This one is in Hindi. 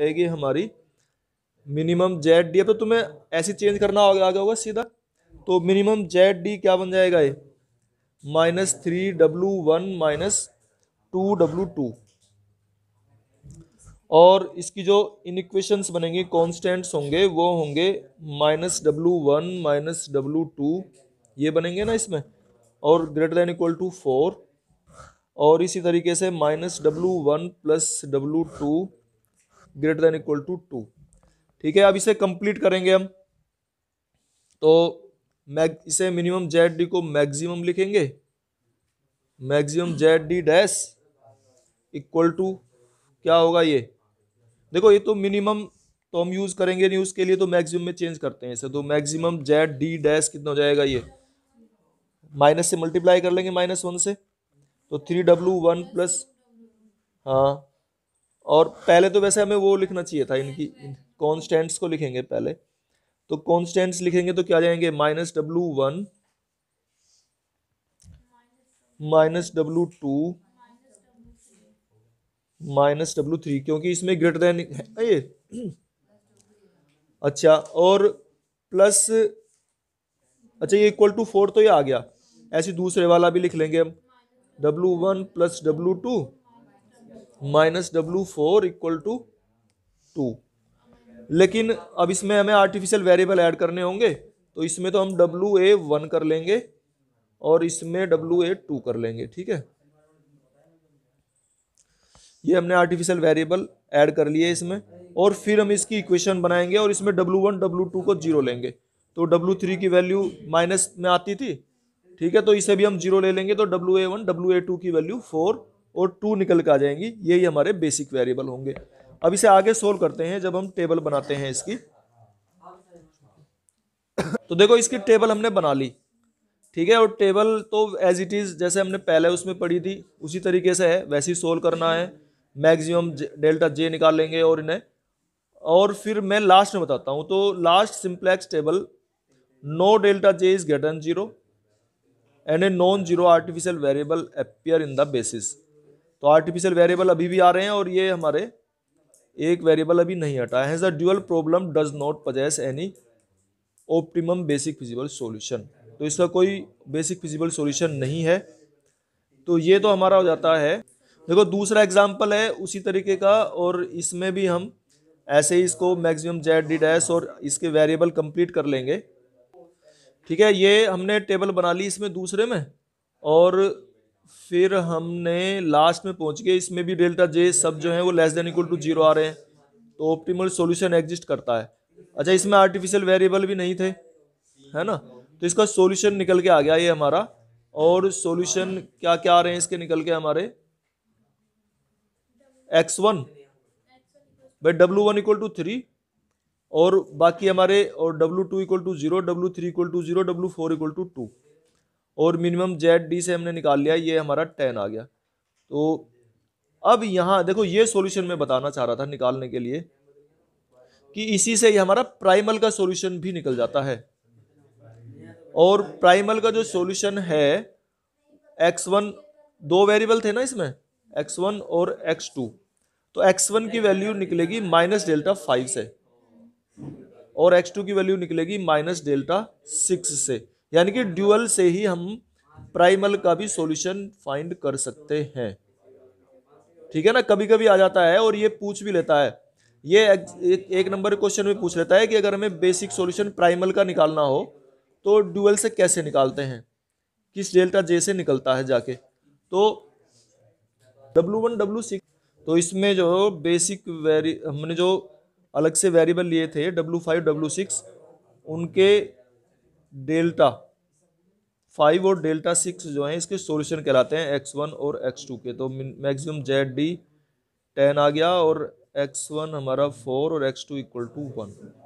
रहेगी हमारी मिनिमम जेड डी अब तो तुम्हें ऐसी चेंज करना हो आगे होगा सीधा तो मिनिमम जेड डी क्या बन जाएगा ये minus three W one minus two W two और इसकी जो इन इक्वेशंस बनेंगे कॉन्स्टेंट्स होंगे वो होंगे minus W one minus W two ये बनेंगे ना इसमें और greater than equal to four और इसी तरीके से minus W one plus W two greater than equal to two ठीक है अब इसे कंप्लीट करेंगे हम तो मैग इसे मिनिमम जेड डी को मैक्सिमम लिखेंगे maximum Z D dash equal to क्या होगा ये देखो ये तो मिनिमम तो हम यूज़ करेंगे नहीं उसके लिए तो मैक्सिमम में चेंज करते हैं इसे तो मैक्सिमम जेड डी डैश कितना हो जाएगा ये माइनस से मल्टीप्लाई कर लेंगे माइनस वन से तो थ्री डब्लू वन प्लस हाँ और पहले तो वैसे हमें वो लिखना चाहिए था इनकी कॉन्स्टेंट्स को लिखेंगे पहले तो कॉन्स्टेंट्स लिखेंगे तो क्या जाएंगे minus W one minus W two minus W three क्योंकि इसमें ग्रेटर देन है ये अच्छा और प्लस अच्छा ये इक्वल टू फोर तो ये आ गया ऐसे दूसरे वाला भी लिख लेंगे हम W one plus W two minus W four equal to two लेकिन अब इसमें हमें आर्टिफिशियल वेरिएबल ऐड करने होंगे तो इसमें तो हम डब्लू ए वन कर लेंगे और इसमें डब्लू ए टू कर लेंगे ठीक है ये हमने आर्टिफिशियल वेरिएबल ऐड कर लिए इसमें और फिर हम इसकी इक्वेशन बनाएंगे और इसमें डब्लू वन डब्लू टू को जीरो लेंगे तो डब्लू थ्री की वैल्यू माइनस में आती थी ठीक है तो इसे भी हम जीरो ले लेंगे तो W A one W A two की वैल्यू फोर और टू निकल के आ जाएंगी यही हमारे बेसिक वेरिएबल होंगे अब इसे आगे सोल्व करते हैं जब हम टेबल बनाते हैं इसकी तो देखो इसकी टेबल हमने बना ली ठीक है और टेबल तो एज इट इज़ जैसे हमने पहले उसमें पढ़ी थी उसी तरीके से है वैसे ही सोल्व करना है मैक्सिमम डेल्टा जे निकाल लेंगे और इन्हें और फिर मैं लास्ट में बताता हूँ तो last simplex table no delta J is greater than zero and a non zero artificial variable appear in the basis तो आर्टिफिशियल वेरिएबल अभी भी आ रहे हैं और ये हमारे एक वेरिएबल अभी नहीं हटा है dual problem does not possess any optimum basic feasible solution तो इसका कोई बेसिक फिजिबल सॉल्यूशन नहीं है तो ये तो हमारा हो जाता है देखो दूसरा एग्जाम्पल है उसी तरीके का और इसमें भी हम ऐसे ही इसको मैक्सिमम जेड डी डैश और इसके वेरिएबल कंप्लीट कर लेंगे ठीक है ये हमने टेबल बना ली इसमें दूसरे में और फिर हमने लास्ट में पहुंच गए इसमें भी डेल्टा जे सब जो है वो less than equal to zero आ रहे हैं तो ऑप्टिमल सॉल्यूशन एग्जिस्ट करता है अच्छा इसमें आर्टिफिशियल वेरिएबल भी नहीं थे है ना तो इसका सॉल्यूशन निकल के आ गया ये हमारा और सॉल्यूशन क्या क्या आ रहे हैं इसके निकल के हमारे एक्स वन भाई W one equal to three और बाकी हमारे और W two equal to zero W three equal to zero W four equal to two और मिनिमम जेड डी से हमने निकाल लिया ये हमारा टेन आ गया तो अब यहाँ देखो ये सॉल्यूशन मैं बताना चाह रहा था निकालने के लिए कि इसी से ये हमारा प्राइमल का सॉल्यूशन भी निकल जाता है और प्राइमल का जो सॉल्यूशन है एक्स वन दो वेरिएबल थे ना इसमें एक्स वन और एक्स टू तो एक्स वन की वैल्यू निकलेगी माइनस डेल्टा फाइव से और एक्स टू की वैल्यू निकलेगी माइनस डेल्टा सिक्स से यानी कि ड्यूअल से ही हम प्राइमल का भी सॉल्यूशन फाइंड कर सकते हैं ठीक है ना कभी कभी आ जाता है और ये पूछ भी लेता है ये एक, एक, एक नंबर क्वेश्चन में पूछ लेता है कि अगर हमें बेसिक सॉल्यूशन प्राइमल का निकालना हो तो ड्यूअल से कैसे निकालते हैं किस डेल्टा जे से निकलता है जाके तो डब्लू वन डब्लू सिक्स तो इसमें जो बेसिक वेरी हमने जो अलग से वेरिएबल लिए थे डब्लू फाइव डब्लू सिक्स उनके डेल्टा फाइव और डेल्टा सिक्स जो हैं इसके सॉल्यूशन कहलाते हैं एक्स वन और एक्स टू के तो मैक्सिमम जेड डी टेन आ गया और एक्स वन हमारा फोर और X two equal to one